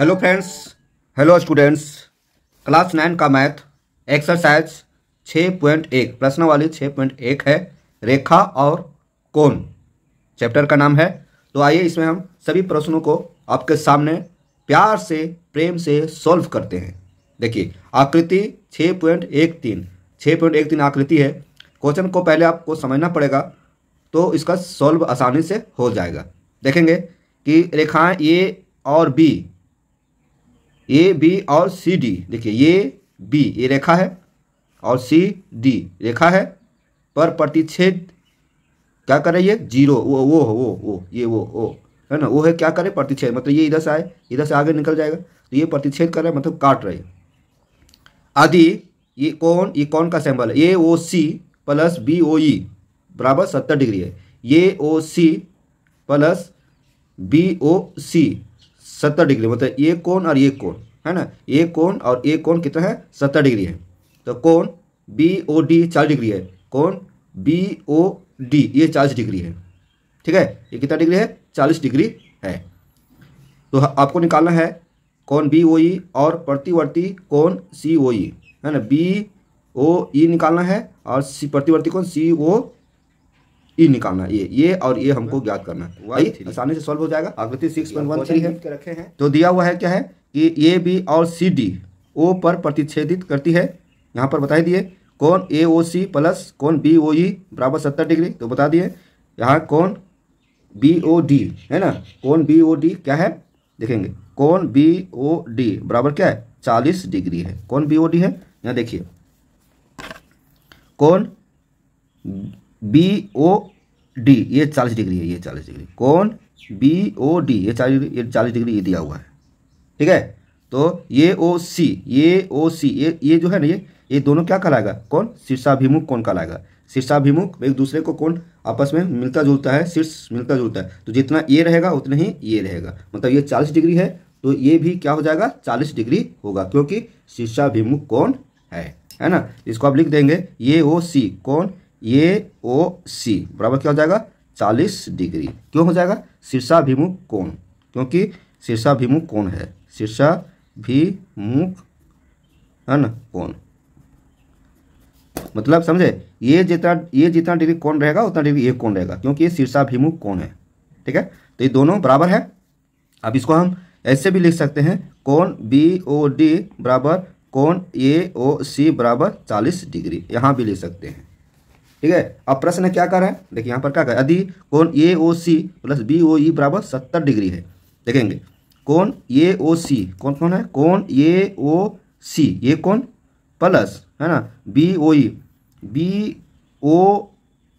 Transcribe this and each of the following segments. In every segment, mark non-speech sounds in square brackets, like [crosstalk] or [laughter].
hello friends hello students class nine का math exercise छः point एक वाली छः पॉइंट एक है रेखा और कोण चैप्टर का नाम है तो आइए इसमें हम सभी प्रश्नों को आपके सामने प्यार से प्रेम से सॉल्व करते हैं देखिए आकृति छः पॉइंट एक तीन छः पॉइंट एक तीन आकृति है क्वेश्चन को पहले आपको समझना पड़ेगा तो इसका सॉल्व आसानी से हो जाएगा देखेंगे कि रेखाएँ ए और बी ए बी और सी डी देखिए ये बी ये रेखा है और सी डी रेखा है पर प्रतिच्छेद क्या करे ये जीरो वो वो वो वो ये वो वो है ना वो है क्या करे प्रतिच्छेद मतलब ये इधर से आए इधर से आगे निकल जाएगा तो ये प्रतिच्छेद कर मतलब काट रहे आदि ये कौन ये कौन का सैम्बल है ए ओ सी प्लस बी ओ ई बराबर सत्तर डिग्री है ए ओ सी प्लस बी ओ सी सत्तर डिग्री मतलब ये कौन और ये कौन है ना ये कौन और ये कौन कितना है सत्तर डिग्री है तो कौन बी ओ डी चालीस डिग्री है कौन बी ओ डी ये चालीस डिग्री है ठीक है ये कितना डिग्री है चालीस डिग्री है तो आपको निकालना है कौन बी ओ ई और प्रतिवर्ती कौन सी ओ ई है ना बी ओ ई निकालना है और सी प्रतिवर्ती कौन सी ओ ई निकालना ये ये और ये हमको ज्ञात करना है आसानी से सॉल्व हो जाएगा आकृति सिक्स पॉइंट वन थ्री है तो दिया हुआ है क्या है कि ए बी और सी डी ओ पर प्रतिच्छेदित करती है यहाँ पर बताई दिए कौन ए ओ सी प्लस कौन बी ओ ई बराबर सत्तर डिग्री तो बता दिए यहाँ कौन बी ओ डी है ना कौन बी ओ डी क्या है देखेंगे कौन बी ओ डी बराबर क्या है चालीस डिग्री है कौन बी ओ डी है यहाँ देखिए कौन बी ओ डी ये चालीस डिग्री है ये चालीस डिग्री कौन बी ओ डी ये चालीस ये चालीस डिग्री ये दिया हुआ है ठीक है तो ये ओ सी ये ओ सी ये ये जो है ना ये ये दोनों क्या कहलाएगा कौन शीर्षाभिमुख कौन कहलाएगा शीर्षाभिमुख एक दूसरे को कौन आपस में मिलता जुलता है शीर्ष मिलता जुलता है तो जितना ये रहेगा उतना ही ये रहेगा मतलब ये चालीस डिग्री है तो ये भी क्या हो जाएगा चालीस डिग्री होगा क्योंकि शीर्षाभिमुख कौन है है ना इसको आप लिख देंगे ये ओ सी कौन ये ओ सी बराबर क्या हो जाएगा चालीस डिग्री क्यों हो जाएगा शीर्षाभिमुख कौन क्योंकि शीर्षाभिमुख कौन है शीर्षा भी मुख है ना कौन मतलब समझे ये जितना ये जितना डिग्री कौन रहेगा उतना डिग्री ये कौन रहेगा क्योंकि ये शीर्षाभिमुख कौन है ठीक है तो ये दोनों बराबर है अब इसको हम ऐसे भी लिख सकते हैं कौन बी ओ डी बराबर कौन ए ओ सी बराबर चालीस डिग्री यहां भी लिख सकते हैं ठीक है अब प्रश्न क्या कर रहा है देखिए यहां पर क्या कर यदि कौन ए ओ सी प्लस बी ओ ई बराबर सत्तर डिग्री है देखेंगे कौन ये ओ सी कौन कौन है कौन ये ओ सी ये कौन प्लस है ना B O E B O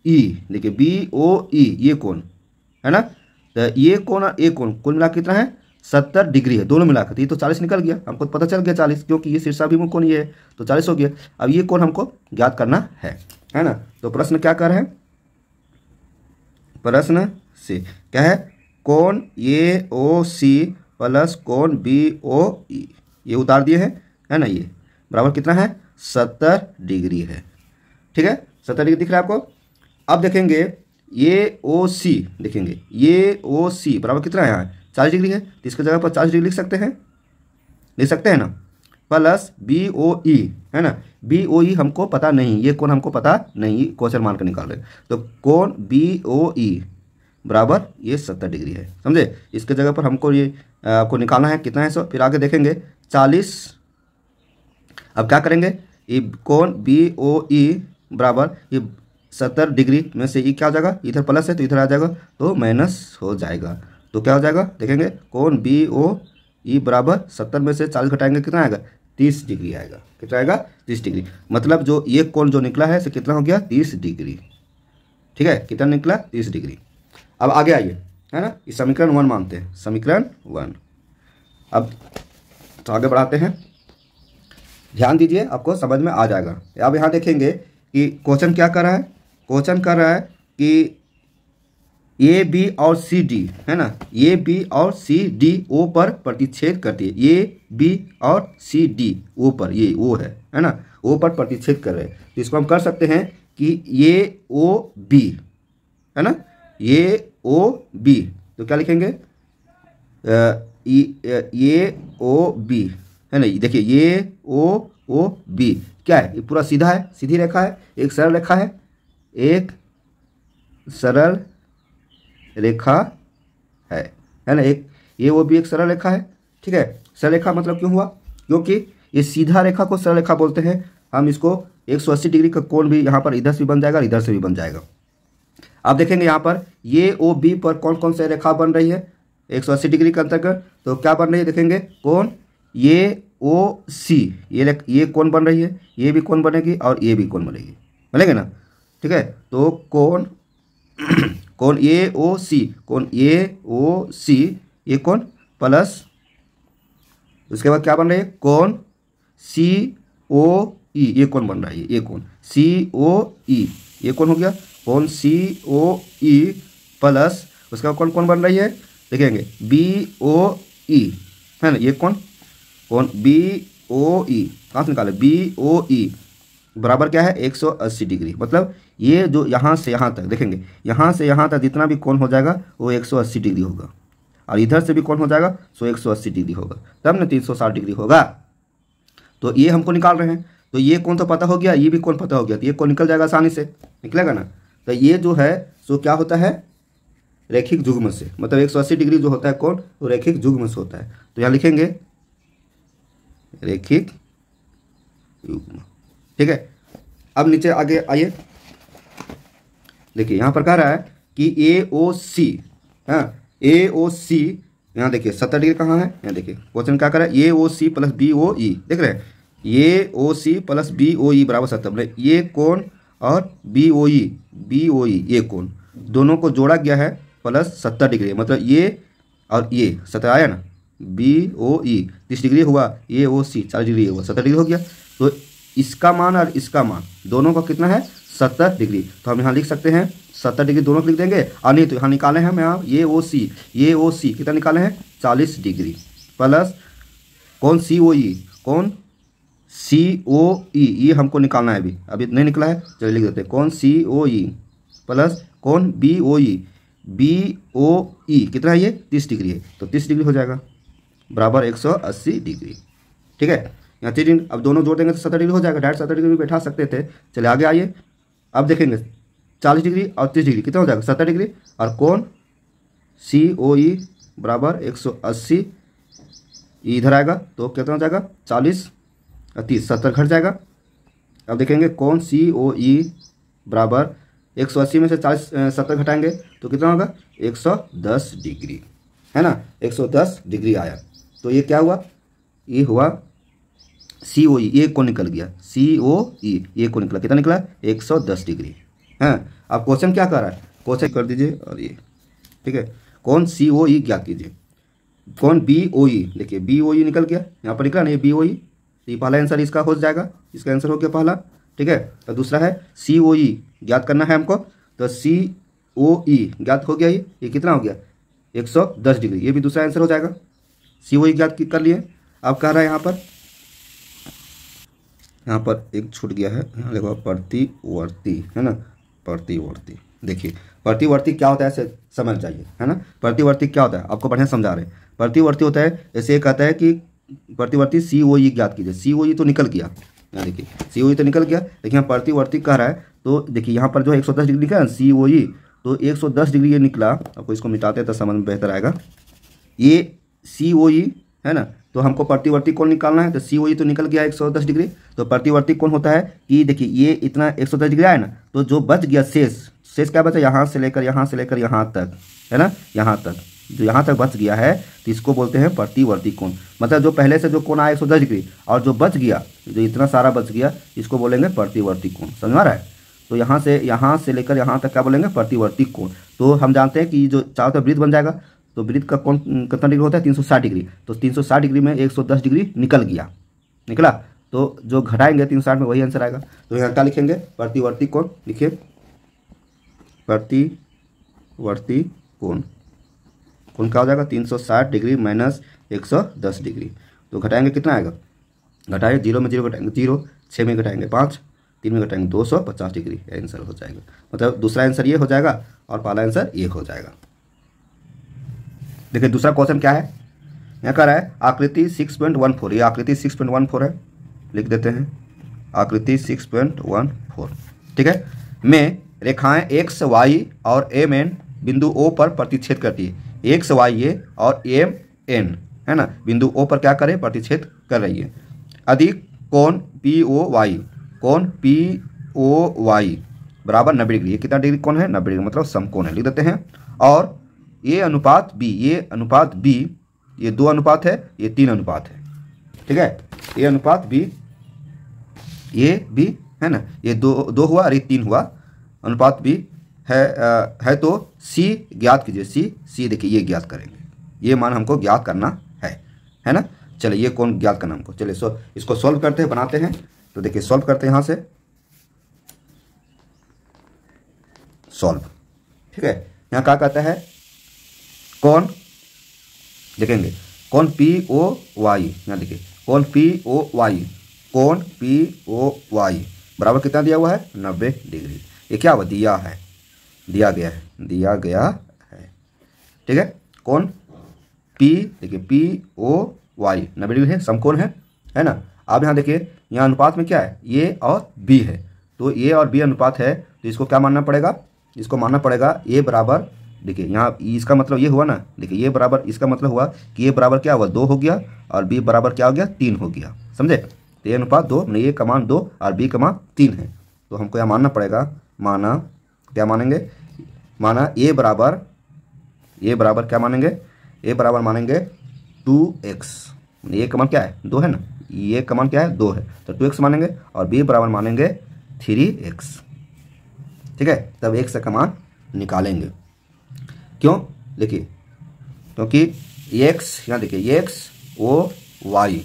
ई देखिए बी ओ ई ये कौन है ना तो ये कौन और ए कौन कुल मिला कितना है सत्तर डिग्री है दोनों मिलाकर तो ये तो चालीस निकल गया हमको तो पता चल गया चालीस क्योंकि ये शीर्षाभिमुख कौन ये है तो चालीस हो गया अब ये कौन हमको ज्ञात करना है है ना तो प्रश्न क्या कर रहे हैं प्रश्न से क्या है कौन ये ओ सी प्लस कोण बी ओ ई ये उतार दिए हैं है ना ये बराबर कितना है सत्तर डिग्री है ठीक है सत्तर डिग्री दिख रहा है आपको अब देखेंगे ये ओ सी देखेंगे ये ओ सी बराबर कितना है यहाँ चालीस डिग्री है तो इसकी जगह पर चालीस डिग्री लिख सकते हैं लिख सकते हैं ना प्लस बी ओ ई है ना बी ओ ई हमको पता नहीं ये कौन हमको पता नहीं क्वेश्चन मार्क निकाल रहे तो कौन बी ओ ई बराबर ये सत्तर डिग्री है समझे इसके जगह पर हमको ये आपको निकालना है कितना है सो फिर आगे देखेंगे चालीस अब क्या करेंगे ये कौन बी ओ ई बराबर ये सत्तर डिग्री में से ये क्या हो जाएगा इधर प्लस है तो इधर आ जाएगा तो माइनस हो जाएगा तो क्या हो जाएगा देखेंगे कौन बी ओ ई बराबर सत्तर में से चालीस घटाएंगे कितना आएगा तीस डिग्री आएगा कितना आएगा तीस डिग्री मतलब जो ये कौन जो निकला है से कितना हो गया तीस डिग्री ठीक है कितना निकला तीस डिग्री अब आगे आइए है ना ये समीकरण वन मानते हैं समीकरण वन अब तो आगे बढ़ाते हैं ध्यान दीजिए आपको समझ में आ जाएगा अब यहाँ देखेंगे कि क्वेश्चन क्या कर रहा है क्वेश्चन कर रहा है कि ए बी और सी डी है ना ए बी और सी डी ओ पर प्रतिच्छेद करती है ए बी और सी डी ओ पर ये ओ है है ना ओ पर प्रतिच्छेद कर रहे हैं तो इसको हम कर सकते हैं कि ये ओ बी है ना ए ओ बी तो क्या लिखेंगे ये ओ बी है ना देखिए ये ओ ओ बी क्या है ये पूरा सीधा है सीधी रेखा है एक सरल रेखा है एक सरल रेखा है है ना एक ये वो भी एक सरल रेखा है ठीक है सरल रेखा मतलब क्यों हुआ क्योंकि ये सीधा रेखा को सरल रेखा बोलते हैं हम इसको 180 डिग्री का कोण भी यहाँ पर इधर से भी बन जाएगा और इधर से भी बन जाएगा आप देखेंगे यहाँ पर ये ओ बी पर कौन कौन से रेखा बन रही है एक सौ अस्सी डिग्री के अंतर्गत तो क्या बन रही है देखेंगे कौन ये ओ सी ये ये कौन बन रही है ये भी कौन बनेगी और ये भी कौन बनेगी बनेंगे ना ठीक है तो कौन [clears throat] कौन ए ओ सी कौन ए ओ सी ये कौन प्लस उसके बाद क्या बन रही है कौन सी ओ ई ये कौन बन रहा है ये कौन सी ओ ई ये कौन हो गया कौन सी ओ ई प्लस उसका कौन कौन बन रही है देखेंगे बी ओ ई है ना ये कौन कौन बी ओ ई कहाँ से निकाले बी ओ ई बराबर क्या है 180 डिग्री मतलब ये जो यहाँ से यहाँ तक देखेंगे यहाँ से यहाँ तक जितना भी कौन हो जाएगा वो 180 डिग्री होगा और इधर से भी कौन हो जाएगा सो 180 डिग्री होगा तब ना 360 डिग्री होगा तो ये हमको निकाल रहे हैं तो ये कौन तो पता हो गया ये भी कौन पता हो गया तो ये कौन निकल जाएगा आसानी से निकलेगा ना तो ये जो है सो क्या होता है रेखिक जुग्म से मतलब एक सौ अस्सी डिग्री जो होता है कौन वो रेखिक जुग्म से होता है तो यहाँ लिखेंगे रेखिक युग्म ठीक है अब नीचे आगे आइए देखिए यहाँ पर कह रहा है कि ए ओ सी हाँ ए ओ सी यहाँ देखिए सत्तर डिग्री कहाँ है यहाँ देखिए क्वेश्चन क्या कर रहा है ए ओ सी प्लस बी ओ ई देख रहे हैं ए ओ सी प्लस बी ओ ई बराबर सत्तर मतलब ये कौन और B O E B O ई ये कोण दोनों को जोड़ा गया है प्लस सत्तर डिग्री मतलब ये और ये सत्तर आया ना बी ओ ई तीस डिग्री हुआ ए ओ सी चालीस डिग्री हुआ सत्तर डिग्री हो गया तो इसका मान और इसका मान दोनों का कितना है सत्तर डिग्री तो हम यहाँ लिख सकते हैं सत्तर डिग्री दोनों को लिख देंगे और नहीं तो यहाँ निकाले हैं हम यहाँ ये ओ सी ये ओ सी कितना निकाले हैं चालीस डिग्री प्लस कौन सी ओ ई कौन सी ओ ई ये हमको निकालना है अभी अभी नहीं निकला है चलिए लिख देते हैं कौन सी ओ ई प्लस कौन B O E B O E कितना है ये तीस डिग्री है तो तीस डिग्री हो जाएगा बराबर एक सौ अस्सी डिग्री ठीक है यहाँ तीस डिग्री अब दोनों जोड़ देंगे तो सत्तर डिग्री हो जाएगा डायरेक्ट सत्तर डिग्री भी बैठा सकते थे चले आगे आइए अब देखेंगे चालीस डिग्री और तीस डिग्री कितना हो जाएगा सत्तर डिग्री और कौन सी ओ ई बराबर एक सौ अस्सी इधर आएगा तो कितना हो जाएगा चालीस तीस सत्तर घट जाएगा अब देखेंगे कौन सी ओ ई बराबर एक सौ अस्सी में से चालीस सत्तर घटाएंगे तो कितना होगा एक सौ दस डिग्री है ना एक सौ दस डिग्री आया तो ये क्या हुआ ये हुआ सी ओ ई ये को निकल गया सी ओ ई ये को निकला कितना निकला एक सौ दस डिग्री है हाँ, अब क्वेश्चन क्या कर रहा है क्वेश्चन कर दीजिए और ये ठीक है कौन सी ओ ई ज्ञात कीजिए कौन बी ओ ई देखिए बी ओ ई निकल गया यहाँ पर निकला नहीं बी ओ ई तो ये पहला आंसर इसका हो जाएगा इसका आंसर हो गया पहला ठीक है तो दूसरा है सी ओ ई ज्ञात करना है हमको तो सी ओ ई ज्ञात हो गया ये ये कितना हो गया एक सौ दस डिग्री ये भी दूसरा आंसर हो जाएगा सी ओ ई ज्ञात कर लिए अब कह रहा है यहाँ पर यहाँ पर एक छूट गया है यहाँ देखो प्रतिवर्ती है ना प्रतिवर्ती देखिए प्रतिवर्ती क्या होता है ऐसे समझ जाइए है ना प्रतिवर्ती क्या होता है आपको बढ़िया समझा रहे हैं प्रतिवर्ती होता है ऐसे कहता है कि प्रतिवर्ती सी ओ ई ज्ञात कीजिए सी ओ ई तो निकल गया यहाँ देखिए सी ओ ई तो निकल गया लेकिन यहाँ प्रतिवर्ती कह रहा है तो देखिए यहाँ पर जो एक सौ दस डिग्री का सी ओ ई तो दस डिग्री ये निकला आपको इसको मिटाते हैं तो समझ में बेहतर आएगा ये सी ओ ई है ना तो हमको प्रतिवर्ती कौन निकालना है तो सी ओ e तो निकल गया एक सौ दस डिग्री तो प्रतिवर्ती कौन होता है कि देखिए ये इतना एक सौ दस डिग्री आया ना तो जो बच गया शेष शेष क्या बचा यहाँ से लेकर यहाँ से लेकर यहाँ तक है ना यहाँ तक जो यहाँ तक बच गया है तो इसको बोलते हैं प्रतिवर्ती कोण मतलब जो पहले से जो कोण आया एक सौ दस डिग्री और जो बच गया जो इतना सारा बच गया इसको बोलेंगे प्रतिवर्ती कोण समझ में आ रहा है तो यहाँ से यहाँ से लेकर यहाँ तक क्या बोलेंगे प्रतिवर्ती कोण तो हम जानते हैं कि जो चारों तरफ वृद्ध बन जाएगा तो वृद्ध का कौन कितना डिग्री होता है 360 डिग्री तो 360 डिग्री में 110 डिग्री निकल गया निकला तो जो घटाएंगे 360 में वही आंसर आएगा तो यहाँ क्या लिखेंगे प्रतिवर्ती कोण लिखिए प्रतिवर्ती कोण उनका हो जाएगा 360 डिग्री माइनस 110 डिग्री तो घटाएंगे कितना आएगा घटाएंगे जीरो में जीरो घटाएंगे जीरो छः में घटाएंगे पाँच तीन में घटाएंगे दो सौ पचास डिग्री आंसर हो जाएगा मतलब दूसरा आंसर ये हो जाएगा और पहला आंसर ये हो जाएगा देखिए दूसरा क्वेश्चन क्या है यहाँ कह रहा है आकृति सिक्स पॉइंट वन फोर ये आकृति सिक्स पॉइंट वन फोर है लिख देते हैं आकृति सिक्स पॉइंट वन फोर ठीक है में रेखाएं एक्स वाई और एम एन बिंदु ओ पर प्रतिच्छेद करती है एक्स वाई ए और एम एन है ना बिंदु ओ पर क्या करें प्रतिच्छेद कर रही है अधिक कौन पी ओ वाई कौन पी ओ वाई बराबर नब्बे डिग्री कितना डिग्री कौन है नब्बे डिग्री मतलब सम कौन है लिख देते हैं और ये अनुपात बी ये अनुपात बी ये दो अनुपात है ये तीन अनुपात है ठीक है ये अनुपात बी ये बी है ना ये दो दो हुआ और ये तीन हुआ अनुपात बी है आ, है तो सी ज्ञात कीजिए सी सी देखिए ये ज्ञात करेंगे ये मान हमको ज्ञात करना है है ना चलिए ये कौन ज्ञात करना हमको चलिए सो इसको सॉल्व करते हैं बनाते हैं तो देखिए सॉल्व करते हैं यहाँ से सॉल्व ठीक है यहाँ क्या कहता है कौन देखेंगे कौन पी ओ वाई यहाँ देखिए कौन पी ओ वाई कौन पी ओ वाई बराबर कितना दिया हुआ है नब्बे डिग्री ये क्या हुआ दिया है दिया गया है दिया गया है ठीक है कौन पी देखिए पी ओ वाई नब्बे डिग्री है समकोण है है ना आप यहाँ देखिए यहाँ अनुपात में क्या है ए और बी है तो ए और बी अनुपात है तो इसको क्या मानना पड़ेगा इसको मानना पड़ेगा ए बराबर देखिए यहाँ इसका मतलब ये हुआ ना देखिए ये बराबर इसका मतलब हुआ कि ये बराबर क्या हुआ दो हो गया और बी बराबर क्या हो गया तीन हो गया समझे तो ये अनुपात दो मैंने ये कमान दो और बी कमान तीन है तो हमको यह मानना पड़ेगा माना क्या मानेंगे माना ए बराबर ए बराबर क्या मानेंगे ए बराबर मानेंगे टू एक्स ए कमान क्या है दो है ना ये कमान क्या है दो है तो टू एक्स मानेंगे और बी बराबर मानेंगे थ्री एक्स ठीक है तब एक से कमान निकालेंगे क्यों देखिए क्योंकि एक्स यहाँ देखिए एक्स ओ वाई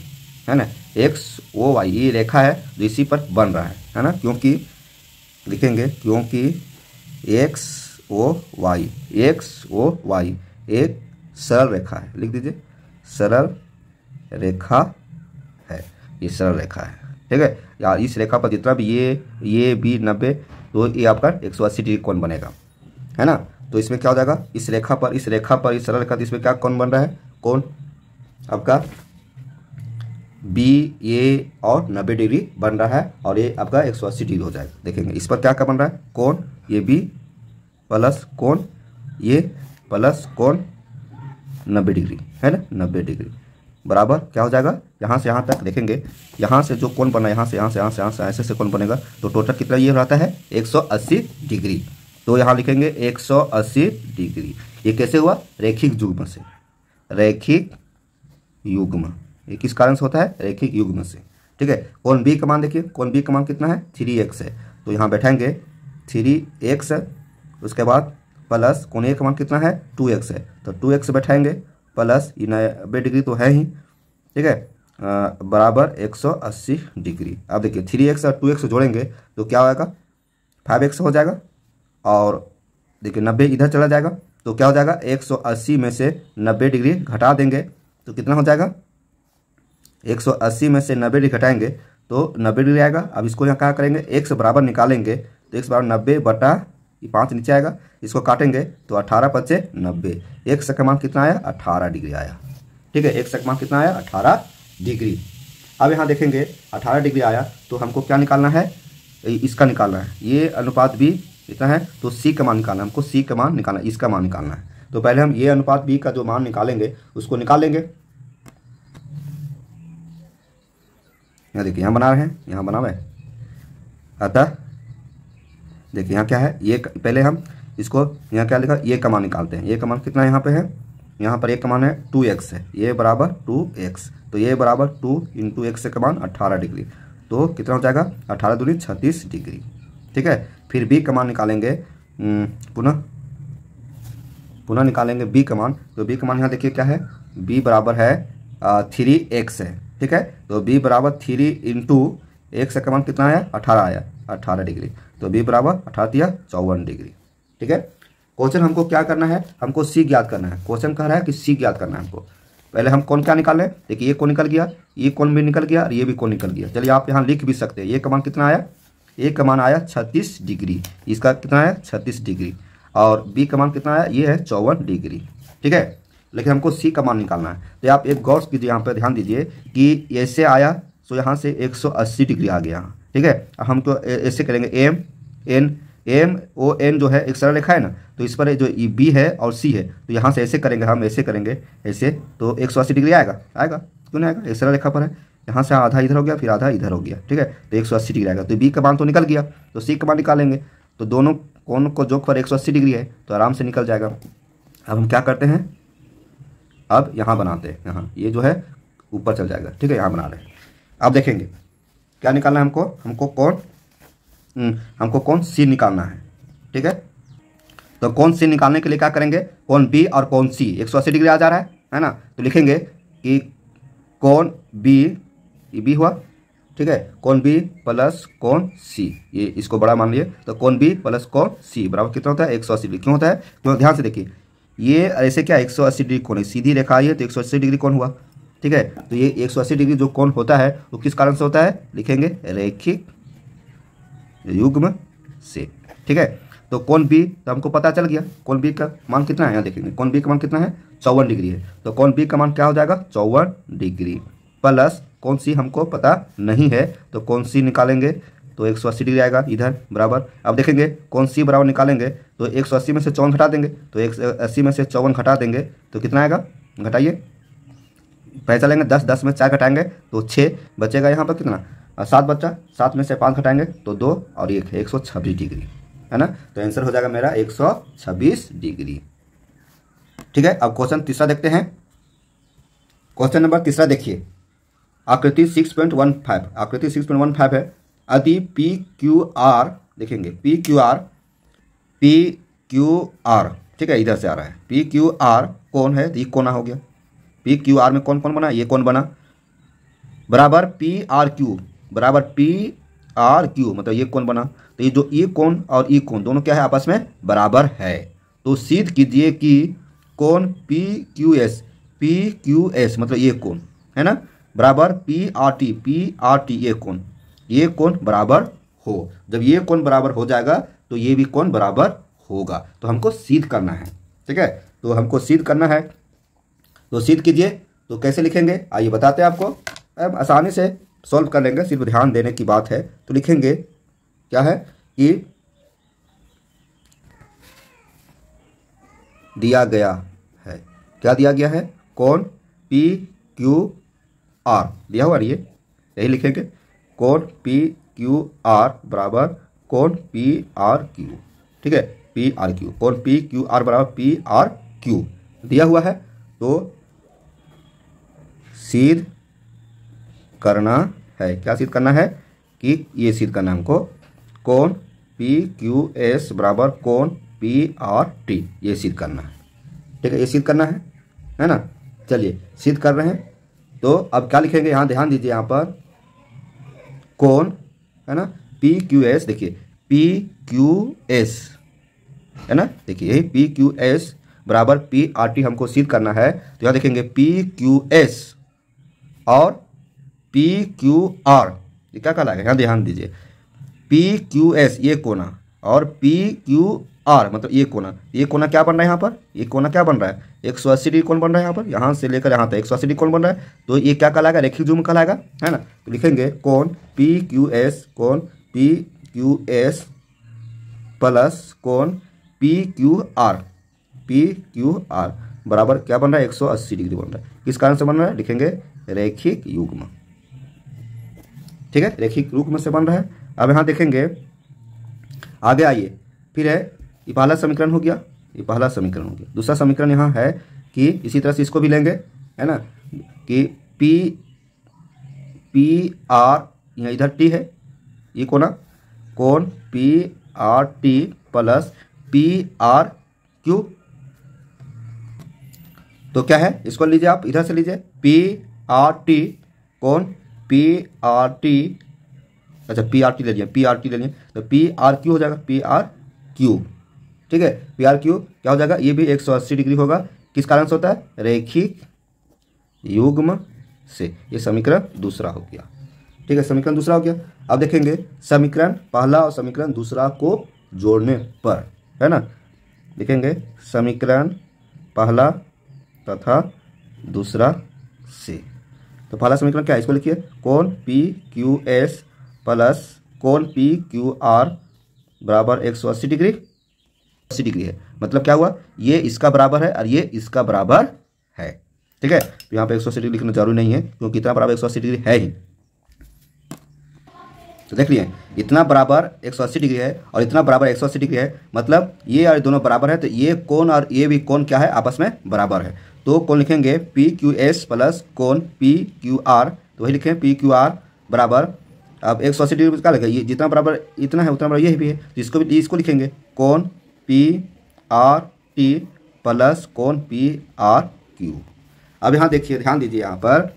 है ना एक्स ओ वाई ये रेखा है जो इसी पर बन रहा है है ना क्योंकि लिखेंगे क्योंकि X O Y X O Y एक सरल रेखा है लिख दीजिए सरल रेखा है ये सरल रेखा है ठीक है यार इस रेखा पर जितना भी ये ये बी नब्बे तो ये आपका एक सौ अस्सी डिग्री कौन बनेगा है ना तो इसमें क्या हो जाएगा इस रेखा पर इस रेखा पर इस सरल रेखा तो इसमें क्या कौन बन रहा है कौन आपका बी ए और नब्बे डिग्री बन रहा है और ये आपका एक सौ अस्सी डिग्री हो जाएगा देखेंगे इस पर क्या क्या बन रहा है कौन ये बी प्लस कौन ये प्लस कौन नब्बे डिग्री है ना नब्बे डिग्री बराबर क्या हो जाएगा यहाँ से यहाँ तक देखेंगे यहाँ से जो कौन बना यहाँ से यहाँ से यहाँ से यहाँ से ऐसे से कौन बनेगा तो टोटल कितना ये रहता है 180 डिग्री तो यहाँ लिखेंगे 180 डिग्री ये कैसे हुआ रेखिक युग्म से रेखिक युग्म ये किस कारण से होता है रेखिक युग्म से ठीक है कौन बी कमान देखिए कौन बी का मान कितना है थ्री एक्स है तो यहाँ बैठाएंगे थ्री एक्स उसके बाद प्लस कोने का मान कितना है टू एक्स है तो टू एक्स बैठाएंगे प्लस ये नब्बे डिग्री तो है ही ठीक है बराबर एक सौ अस्सी डिग्री अब देखिए थ्री एक्स और टू एक्स जोड़ेंगे तो क्या होगा फाइव एक्स हो जाएगा और देखिए नब्बे इधर चला जाएगा तो क्या हो जाएगा एक सौ अस्सी में से नब्बे डिग्री घटा देंगे तो कितना हो जाएगा एक सौ अस्सी में से नब्बे डिग्री घटाएंगे तो नब्बे डिग्री आएगा अब इसको यहाँ क्या करेंगे एक्स बराबर निकालेंगे तो एक्स बराबर नब्बे बटा ये पाँच नीचे आएगा इसको काटेंगे तो अठारह पच्चे नब्बे एक सकमान कितना आया अठारह डिग्री आया ठीक है एक सकमान कितना आया अठारह डिग्री अब यहाँ देखेंगे अठारह डिग्री आया तो हमको क्या निकालना है इसका निकालना है ये अनुपात भी इतना है तो सी का मान निकालना है हमको सी का मान निकालना है इसका मान निकालना है तो पहले हम ये अनुपात बी का जो मान निकालेंगे उसको निकाल लेंगे यहाँ देखिए यहाँ बना रहे हैं यहाँ बना हुए अतः देखिए यहाँ क्या है ये पहले हम इसको यहाँ क्या लिखा ये कमान निकालते हैं ये कमान कितना यहाँ पे है यहाँ पर एक कमान है टू एक्स है ये बराबर टू एक्स तो ये बराबर टू इंटू एक्स से कमान अट्ठारह डिग्री तो कितना हो जाएगा अठारह दूरी छत्तीस डिग्री ठीक है फिर बी कमान निकालेंगे पुनः पुनः निकालेंगे बी कमान तो बी कमान यहाँ देखिए क्या है बी बराबर है थ्री एक्स है ठीक है तो बी बराबर थ्री इंटू एक्स का कमान कितना आया अठारह आया अठारह डिग्री तो बी बराबर अठारह दिया चौवन डिग्री ठीक है क्वेश्चन हमको क्या करना है हमको सी ज्ञात करना है क्वेश्चन कह रहा है कि सी ज्ञात करना है हमको पहले हम कौन क्या निकाले देखिए ये कौन निकल गया ये कौन भी निकल गया और ये भी कौन निकल गया चलिए आप यहाँ लिख भी सकते हैं ये कमान कितना आया ए कमान आया छत्तीस डिग्री इसका कितना आया छत्तीस डिग्री और बी कमान कितना आया ये है चौवन डिग्री ठीक है लेकिन हमको सी कमान निकालना है तो आप एक गौर कीजिए यहाँ पर ध्यान दीजिए कि ऐसे आया तो यहाँ से 180 डिग्री आ गया ठीक है हम तो ऐसे करेंगे M N M O N जो है एक सरल रेखा है ना तो इस पर जो बी है और सी है तो यहाँ से ऐसे करेंगे हम ऐसे करेंगे ऐसे तो एक सौ अस्सी डिग्री आएगा आएगा क्यों नहीं आएगा एक सरल रेखा पर है यहाँ से आधा इधर हो गया फिर आधा इधर हो गया ठीक है तो एक सौ अस्सी डिग्री आएगा तो बी का मान तो निकल गया तो सी का मान निकालेंगे तो दोनों कोण को जोक पर एक सौ अस्सी डिग्री है तो आराम से निकल जाएगा अब हम क्या करते हैं अब यहाँ बनाते हैं यहाँ ये जो है ऊपर चल जाएगा ठीक है यहाँ बना रहे हैं अब देखेंगे क्या निकालना है हमको हमको कौन हम्म, हमको कौन सी निकालना है ठीक है तो कौन सी निकालने के लिए क्या करेंगे कौन बी और कौन सी एक सौ अस्सी डिग्री आ जा रहा है है ना तो लिखेंगे कि कौन बी ये बी हुआ ठीक है कौन बी प्लस कौन सी ये इसको बड़ा मान लीजिए तो कौन बी प्लस कौन सी बराबर कितना होता है एक सौ अस्सी डिग्री क्यों होता है क्यों ध्यान से देखिए ये ऐसे क्या एक सौ अस्सी डिग्री कौन है सीधी रेखा आई है तो एक सौ अस्सी डिग्री कौन हुआ ठीक है तो ये एक डिग्री जो कौन होता है वो किस कारण से होता है लिखेंगे रेखिक युग्म से ठीक है तो कौन बी तो हमको पता चल गया कौन बी का मान कितना है यहाँ देखेंगे कौन बी का मान कितना है चौवन डिग्री है तो कौन बी का मान क्या हो जाएगा चौवन डिग्री प्लस कौन सी हमको पता नहीं है तो कौन सी निकालेंगे तो एक सौ अस्सी डिग्री आएगा इधर बराबर अब देखेंगे कौन सी बराबर निकालेंगे तो एक सौ अस्सी में से चौवन घटा देंगे तो एक अस्सी में से चौवन घटा देंगे तो कितना आएगा घटाइए पैसा लेंगे दस दस में चार घटाएंगे तो छः बचेगा यहाँ पर कितना सात बच्चा सात में से पाँच घटाएंगे तो दो और एक एक सौ छब्बीस डिग्री है ना तो आंसर हो जाएगा मेरा एक सौ छब्बीस डिग्री ठीक है अब क्वेश्चन तीसरा देखते हैं क्वेश्चन नंबर तीसरा देखिए आकृति सिक्स पॉइंट वन फाइव आकृति सिक्स पॉइंट वन फाइव है यदि पी क्यू आर देखेंगे P Q R P Q R ठीक है इधर से आ रहा है पी क्यू आर कौन है तो ये कोना हो गया पी क्यू आर में कौन कौन बना ये कौन बना बराबर पी आर क्यू बराबर पी आर क्यू मतलब ये कौन बना तो ये जो ये e कौन और ई e कौन दोनों क्या है आपस में बराबर है तो सीध कीजिए कि कौन P Q S P Q S मतलब ये कौन है ना बराबर P R T P R T ये कौन ये कौन बराबर हो जब ये कौन बराबर हो जाएगा तो ये भी कौन बराबर होगा तो हमको सीध करना है ठीक है तो हमको सीध करना है तो सिद्ध कीजिए तो कैसे लिखेंगे आइए बताते हैं आपको अब आसानी से सॉल्व कर लेंगे सिर्फ ध्यान देने की बात है तो लिखेंगे क्या है कि दिया गया है क्या दिया गया है कौन पी क्यू आर दिया हुआ ये यही लिखेंगे कौन पी क्यू आर बराबर कौन पी आर क्यू ठीक है पी आर क्यू कौन पी क्यू आर बराबर पी आर क्यू दिया हुआ है तो सिद्ध करना है क्या सिद्ध करना है कि ये सिद्ध करना हमको कौन पी क्यू एस बराबर कौन पी आर टी ये सिद्ध करना है ठीक है ये सिद्ध करना है है ना चलिए सिद्ध कर रहे हैं तो अब क्या लिखेंगे यहाँ ध्यान दीजिए यहाँ पर कौन है ना पी क्यू एस देखिए पी क्यू एस है ना देखिए यही पी क्यू एस बराबर पी आर टी हमको सिद्ध करना है तो यहाँ देखेंगे पी क्यू एस और पी क्यू आर ये क्या कहलाएगा यहाँ ध्यान दीजिए पी क्यू एस ये कोना और पी क्यू आर मतलब ये कोना ये कोना क्या बन रहा है यहाँ पर ये कोना क्या बन रहा है एक सौ अस्सी डिग्री कौन बन रहा है यहाँ पर यहाँ से लेकर यहाँ तक एक सौ अस्सी डिग्री कौन बन रहा है तो ये क्या कहलाएगा रेखिक जूम कहलाएगा है ना तो लिखेंगे कौन पी क्यू एस कौन पी क्यू एस प्लस कौन P Q R P Q R बराबर क्या बन रहा है एक सौ अस्सी डिग्री बन रहा है किस कारण से बन रहा है लिखेंगे रेखिक युग्म ठीक है रेखिक युग्म से बन रहा है अब यहां देखेंगे आगे आइए फिर है ये पहला समीकरण हो गया ये पहला समीकरण हो गया दूसरा समीकरण यहां है कि इसी तरह से इसको भी लेंगे है ना कि पी पी आर यहाँ इधर टी है ये कोना कौन P R T plus P R Q तो क्या है इसको लीजिए आप इधर से लीजिए पी आर टी कौन पी आर टी अच्छा पी आर टी ले लिया पी आर टी ले लिया तो पी आर क्यू हो जाएगा पी आर क्यू ठीक है पी आर क्यू क्या हो जाएगा ये भी एक सौ अस्सी डिग्री होगा किस कारण से होता है रेखिक युग्म से ये समीकरण दूसरा हो गया ठीक है समीकरण दूसरा हो गया अब देखेंगे समीकरण पहला और समीकरण दूसरा को जोड़ने पर है ना देखेंगे समीकरण पहला तथा दूसरा से तो पहला समीकरण क्या है इसको लिखिए कौन पी क्यू एस प्लस कौन पी क्यू आर बराबर एक सौ अस्सी डिग्री अस्सी डिग्री है मतलब क्या हुआ ये इसका बराबर है और ये इसका बराबर है ठीक है तो यहाँ पे एक सौ अस्सी डिग्री लिखना जरूरी नहीं है क्योंकि इतना बराबर एक सौ अस्सी डिग्री है ही तो देख लिए इतना बराबर 180 डिग्री है और इतना बराबर 180 डिग्री है मतलब ये और दोनों बराबर है तो ये कौन और ये भी कौन क्या है आपस में बराबर है तो कौन लिखेंगे पी क्यू एस प्लस कौन पी क्यू आर तो वही लिखें पी क्यू आर बराबर अब एक सौ अस्सी डिग्री का लगे ये जितना बराबर इतना है उतना बराबर ये भी है तो इसको भी इसको लिखेंगे कौन पी आर टी प्लस कौन पी आर क्यू अब यहाँ देखिए ध्यान दीजिए यहाँ पर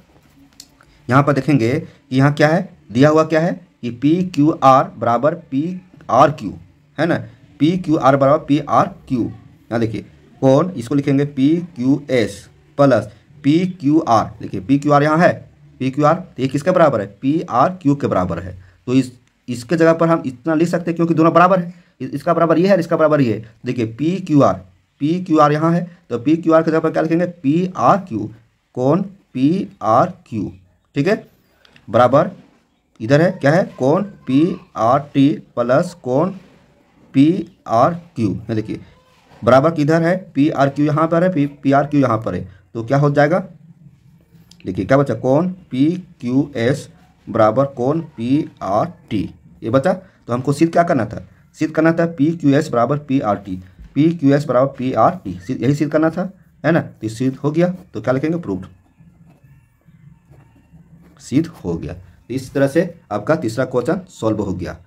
यहाँ पर देखेंगे कि यहाँ क्या है दिया हुआ क्या है कि पी क्यू आर बराबर पी आर क्यू है ना पी क्यू आर बराबर पी आर क्यू यहाँ देखिए और इसको लिखेंगे P Q S plus P Q R देखिए पी क्यू आर यहाँ है पी क्यू आर ये किसके बराबर है पी आर क्यू के बराबर है तो इस इसके जगह पर हम इतना लिख सकते हैं क्योंकि दोनों बराबर है इसका बराबर ये है इसका बराबर ये है देखिए P Q R P Q R यहाँ है तो पी क्यू आर के जगह पर क्या लिखेंगे पी आर क्यू कौन पी आर क्यू ठीक है बराबर इधर है क्या है कौन पी आर टी प्लस कौन पी आर क्यू देखिए बराबर किधर है पी आर क्यू यहाँ पर है पी पी आर क्यू यहाँ पर है तो क्या हो जाएगा देखिए क्या बचा कौन पी क्यू एस बराबर कौन पी आर टी ये बचा तो हमको सिद्ध क्या करना था सिद्ध करना था पी क्यू एस बराबर P R T P Q S बराबर पी आर टी यही सिद्ध करना था है ना तो सिद्ध हो गया तो क्या लिखेंगे प्रूफ सिद्ध हो गया इस तरह से आपका तीसरा क्वेश्चन सॉल्व हो गया